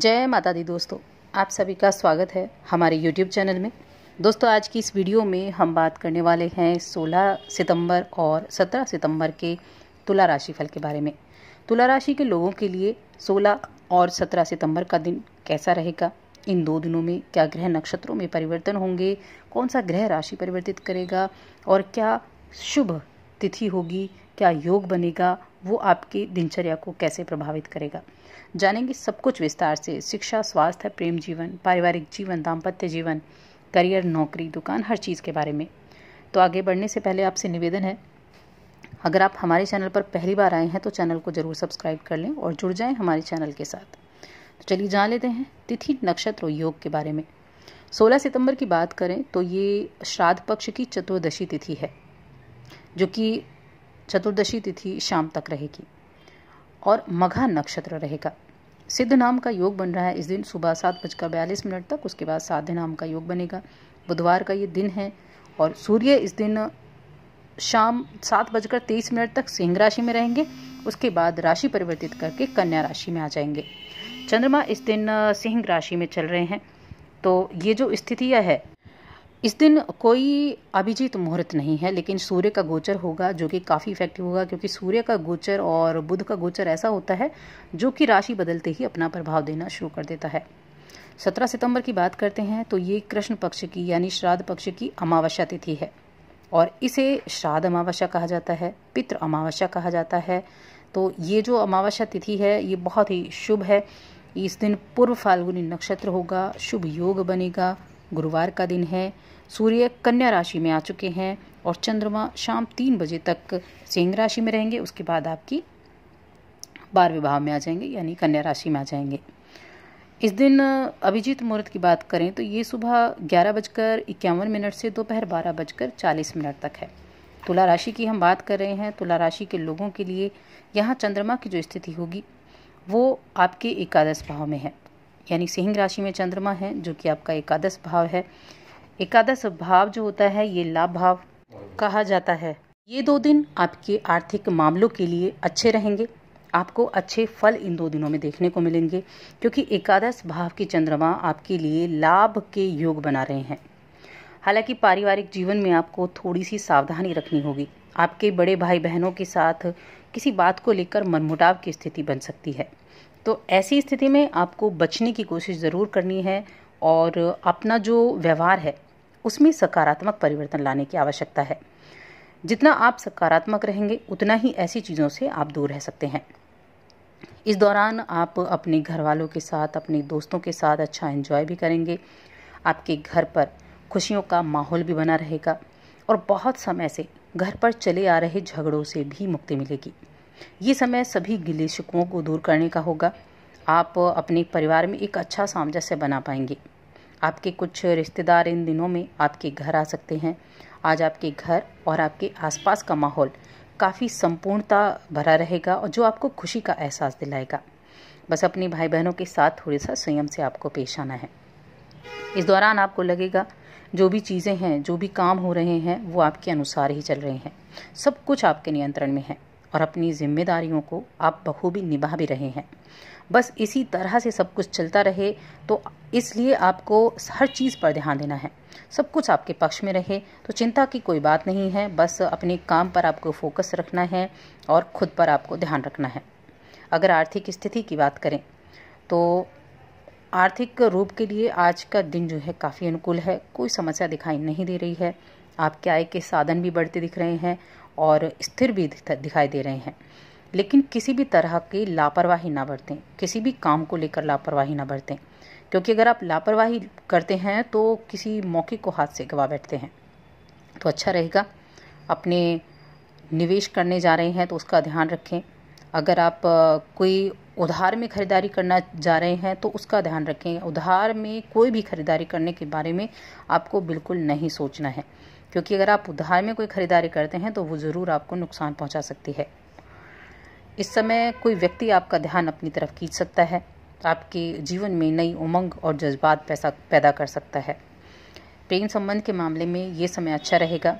जय माता दी दोस्तों आप सभी का स्वागत है हमारे YouTube चैनल में दोस्तों आज की इस वीडियो में हम बात करने वाले हैं 16 सितंबर और 17 सितंबर के तुला राशि फल के बारे में तुला राशि के लोगों के लिए 16 और 17 सितंबर का दिन कैसा रहेगा इन दो दिनों में क्या ग्रह नक्षत्रों में परिवर्तन होंगे कौन सा ग्रह राशि परिवर्तित करेगा और क्या शुभ तिथि होगी क्या योग बनेगा वो आपकी दिनचर्या को कैसे प्रभावित करेगा जानेंगे सब कुछ विस्तार से शिक्षा स्वास्थ्य प्रेम जीवन पारिवारिक जीवन दाम्पत्य जीवन करियर नौकरी दुकान हर चीज़ के बारे में तो आगे बढ़ने से पहले आपसे निवेदन है अगर आप हमारे चैनल पर पहली बार आए हैं तो चैनल को जरूर सब्सक्राइब कर लें और जुड़ जाएं हमारे चैनल के साथ तो चलिए जान लेते हैं तिथि नक्षत्र योग के बारे में 16 सितंबर की बात करें तो ये श्राद्ध पक्ष की चतुर्दशी तिथि है जो कि चतुर्दशी तिथि शाम तक रहेगी और मघा नक्षत्र रहेगा सिद्ध नाम का योग बन रहा है इस दिन सुबह सात बजकर बयालीस मिनट तक उसके बाद साध्य नाम का योग बनेगा बुधवार का ये दिन है और सूर्य इस दिन शाम सात बजकर तेईस मिनट तक सिंह राशि में रहेंगे उसके बाद राशि परिवर्तित करके कन्या राशि में आ जाएंगे चंद्रमा इस दिन सिंह राशि में चल रहे हैं तो ये जो स्थितियाँ है इस दिन कोई अभिजीत मुहूर्त नहीं है लेकिन सूर्य का गोचर होगा जो कि काफ़ी इफेक्टिव होगा क्योंकि सूर्य का गोचर और बुध का गोचर ऐसा होता है जो कि राशि बदलते ही अपना प्रभाव देना शुरू कर देता है सत्रह सितंबर की बात करते हैं तो ये कृष्ण पक्ष की यानी श्राद्ध पक्ष की अमावस्या तिथि है और इसे श्राद्ध अमावस्या कहा जाता है पितृ अमावस्या कहा जाता है तो ये जो अमावस्या तिथि है ये बहुत ही शुभ है इस दिन पूर्व फाल्गुनी नक्षत्र होगा शुभ योग बनेगा गुरुवार का दिन है सूर्य कन्या राशि में आ चुके हैं और चंद्रमा शाम तीन बजे तक सिंह राशि में रहेंगे उसके बाद आपकी बारहवें भाव में आ जाएंगे यानी कन्या राशि में आ जाएंगे इस दिन अभिजीत मुहूर्त की बात करें तो ये सुबह ग्यारह बजकर इक्यावन मिनट से दोपहर बारह बजकर चालीस मिनट तक है तुला राशि की हम बात कर रहे हैं तुला राशि के लोगों के लिए यहाँ चंद्रमा की जो स्थिति होगी वो आपके एकादश भाव में है यानी सिंह राशि में चंद्रमा है जो कि आपका एकादश भाव है एकादश भाव जो होता है ये लाभ भाव कहा जाता है ये दो दिन आपके आर्थिक मामलों के लिए अच्छे रहेंगे आपको अच्छे फल इन दो दिनों में देखने को मिलेंगे क्योंकि एकादश भाव के चंद्रमा आपके लिए लाभ के योग बना रहे हैं हालांकि पारिवारिक जीवन में आपको थोड़ी सी सावधानी रखनी होगी आपके बड़े भाई बहनों के साथ किसी बात को लेकर मनमुटाव की स्थिति बन सकती है तो ऐसी स्थिति में आपको बचने की कोशिश ज़रूर करनी है और अपना जो व्यवहार है उसमें सकारात्मक परिवर्तन लाने की आवश्यकता है जितना आप सकारात्मक रहेंगे उतना ही ऐसी चीज़ों से आप दूर रह सकते हैं इस दौरान आप अपने घर वालों के साथ अपने दोस्तों के साथ अच्छा एंजॉय भी करेंगे आपके घर पर खुशियों का माहौल भी बना रहेगा और बहुत समय से घर पर चले आ रहे झगड़ों से भी मुक्ति मिलेगी ये समय सभी गिले को दूर करने का होगा आप अपने परिवार में एक अच्छा सामंजस्य बना पाएंगे आपके कुछ रिश्तेदार इन दिनों में आपके घर आ सकते हैं आज आपके घर और आपके आसपास का माहौल काफ़ी संपूर्णता भरा रहेगा और जो आपको खुशी का एहसास दिलाएगा बस अपने भाई बहनों के साथ थोड़े सा संयम से आपको पेश आना है इस दौरान आपको लगेगा जो भी चीज़ें हैं जो भी काम हो रहे हैं वो आपके अनुसार ही चल रहे हैं सब कुछ आपके नियंत्रण में है और अपनी जिम्मेदारियों को आप बखूबी निभा भी रहे हैं बस इसी तरह से सब कुछ चलता रहे तो इसलिए आपको हर चीज़ पर ध्यान देना है सब कुछ आपके पक्ष में रहे तो चिंता की कोई बात नहीं है बस अपने काम पर आपको फोकस रखना है और खुद पर आपको ध्यान रखना है अगर आर्थिक स्थिति की बात करें तो आर्थिक रूप के लिए आज का दिन जो है काफ़ी अनुकूल है कोई समस्या दिखाई नहीं दे रही है आपके आय के साधन भी बढ़ते दिख रहे हैं और स्थिर भी दिखाई दे रहे हैं लेकिन किसी भी तरह की लापरवाही ना बरतें किसी भी काम को लेकर लापरवाही ना बरतें क्योंकि अगर आप लापरवाही करते हैं तो किसी मौके को हाथ से गवा बैठते हैं तो अच्छा रहेगा अपने निवेश करने जा रहे हैं तो उसका ध्यान रखें अगर आप कोई उधार में ख़रीदारी करना जा रहे हैं तो उसका ध्यान रखें उधार में कोई भी ख़रीदारी करने के बारे में आपको बिल्कुल नहीं सोचना है क्योंकि अगर आप उधार में कोई ख़रीदारी करते हैं तो वो ज़रूर आपको नुकसान पहुंचा सकती है इस समय कोई व्यक्ति आपका ध्यान अपनी तरफ खींच सकता है आपके जीवन में नई उमंग और जज्बात पैसा पैदा कर सकता है प्रेम संबंध के मामले में ये समय अच्छा रहेगा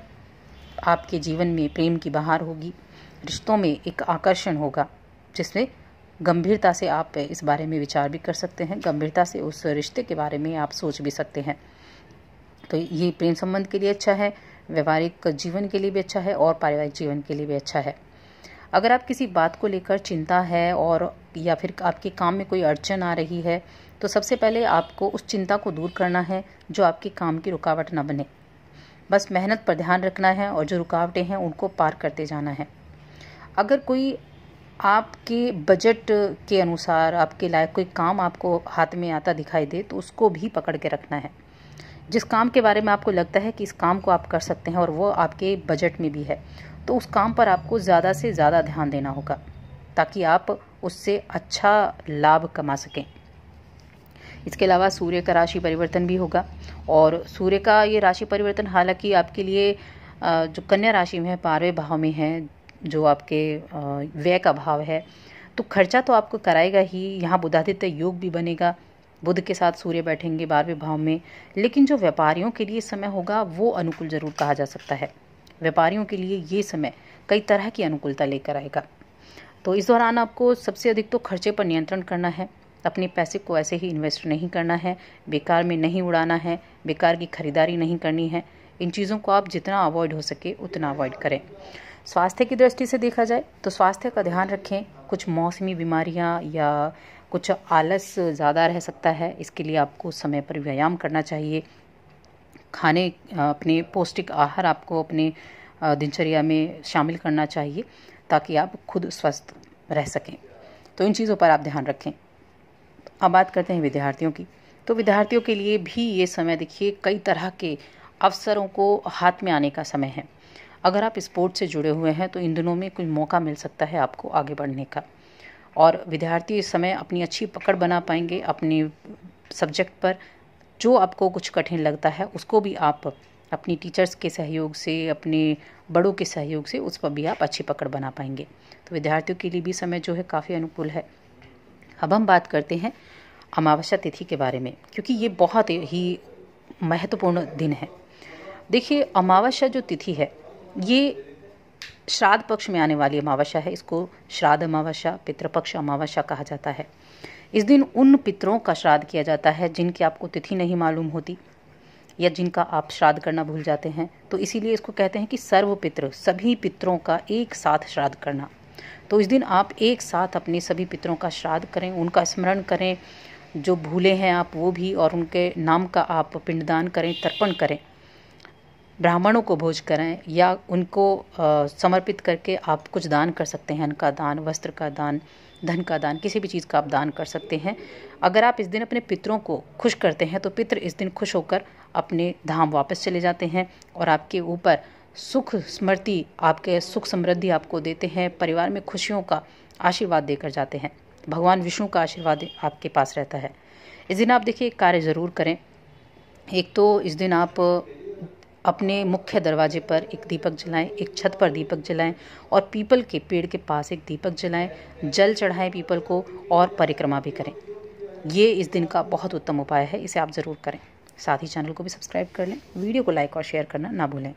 आपके जीवन में प्रेम की बहार होगी रिश्तों में एक आकर्षण होगा जिसमें गंभीरता से आप इस बारे में विचार भी कर सकते हैं गंभीरता से उस रिश्ते के बारे में आप सोच भी सकते हैं तो ये प्रेम संबंध के लिए अच्छा है व्यवहारिक जीवन के लिए भी अच्छा है और पारिवारिक जीवन के लिए भी अच्छा है अगर आप किसी बात को लेकर चिंता है और या फिर आपके काम में कोई अड़चन आ रही है तो सबसे पहले आपको उस चिंता को दूर करना है जो आपके काम की रुकावट ना बने बस मेहनत पर ध्यान रखना है और जो रुकावटें हैं उनको पार करते जाना है अगर कोई आपके बजट के अनुसार आपके लायक कोई काम आपको हाथ में आता दिखाई दे तो उसको भी पकड़ के रखना है जिस काम के बारे में आपको लगता है कि इस काम को आप कर सकते हैं और वो आपके बजट में भी है तो उस काम पर आपको ज़्यादा से ज़्यादा ध्यान देना होगा ताकि आप उससे अच्छा लाभ कमा सकें इसके अलावा सूर्य का राशि परिवर्तन भी होगा और सूर्य का ये राशि परिवर्तन हालांकि आपके लिए जो कन्या राशि में है बारहवें भाव में है जो आपके व्यय का भाव है तो खर्चा तो आपको कराएगा ही यहाँ बुधादित्य योग भी बनेगा बुध के साथ सूर्य बैठेंगे बारहवें भाव में लेकिन जो व्यापारियों के लिए समय होगा वो अनुकूल जरूर कहा जा सकता है व्यापारियों के लिए ये समय कई तरह की अनुकूलता लेकर आएगा तो इस दौरान आपको सबसे अधिक तो खर्चे पर नियंत्रण करना है अपने पैसे को ऐसे ही इन्वेस्ट नहीं करना है बेकार में नहीं उड़ाना है बेकार की खरीदारी नहीं करनी है इन चीज़ों को आप जितना अवॉइड हो सके उतना अवॉइड करें स्वास्थ्य की दृष्टि से देखा जाए तो स्वास्थ्य का ध्यान रखें कुछ मौसमी बीमारियां या कुछ आलस ज़्यादा रह सकता है इसके लिए आपको समय पर व्यायाम करना चाहिए खाने अपने पौष्टिक आहार आपको अपने दिनचर्या में शामिल करना चाहिए ताकि आप खुद स्वस्थ रह सकें तो इन चीज़ों पर आप ध्यान रखें अब बात करते हैं विद्यार्थियों की तो विद्यार्थियों के लिए भी ये समय देखिए कई तरह के अवसरों को हाथ में आने का समय है अगर आप स्पोर्ट से जुड़े हुए हैं तो इन दिनों में कोई मौका मिल सकता है आपको आगे बढ़ने का और विद्यार्थी इस समय अपनी अच्छी पकड़ बना पाएंगे अपने सब्जेक्ट पर जो आपको कुछ कठिन लगता है उसको भी आप अपनी टीचर्स के सहयोग से अपने बड़ों के सहयोग से उस पर भी आप अच्छी पकड़ बना पाएंगे तो विद्यार्थियों के लिए भी समय जो है काफ़ी अनुकूल है अब हम बात करते हैं अमावस्या तिथि के बारे में क्योंकि ये बहुत ही महत्वपूर्ण दिन है देखिए अमावस्या जो तिथि है ये श्राद्ध पक्ष में आने वाली अमावस्या है इसको श्राद्ध अमावस्या पितृपक्ष अमावस्या कहा जाता है इस दिन उन पितरों का श्राद्ध किया जाता है जिनकी आपको तिथि नहीं मालूम होती या जिनका आप श्राद्ध करना भूल जाते हैं तो इसीलिए इसको कहते हैं कि सर्व पितृ सभी पितरों का एक साथ श्राद्ध करना तो इस दिन आप एक साथ अपने सभी पितरों का श्राद्ध करें उनका स्मरण करें जो भूले हैं आप वो भी और उनके नाम का आप पिंडदान करें तर्पण करें ब्राह्मणों को भोज करें या उनको समर्पित करके आप कुछ दान कर सकते हैं अन्न का दान वस्त्र का दान धन का दान किसी भी चीज़ का आप दान कर सकते हैं अगर आप इस दिन अपने पितरों को खुश करते हैं तो पितर इस दिन खुश होकर अपने धाम वापस चले जाते हैं और आपके ऊपर सुख स्मृति आपके सुख समृद्धि आपको देते हैं परिवार में खुशियों का आशीर्वाद देकर जाते हैं भगवान विष्णु का आशीर्वाद आपके पास रहता है इस दिन आप देखिए एक कार्य ज़रूर करें एक तो इस दिन आप अपने मुख्य दरवाजे पर एक दीपक जलाएं एक छत पर दीपक जलाएं और पीपल के पेड़ के पास एक दीपक जलाएं जल चढ़ाएं पीपल को और परिक्रमा भी करें ये इस दिन का बहुत उत्तम उपाय है इसे आप ज़रूर करें साथ ही चैनल को भी सब्सक्राइब कर लें वीडियो को लाइक और शेयर करना ना भूलें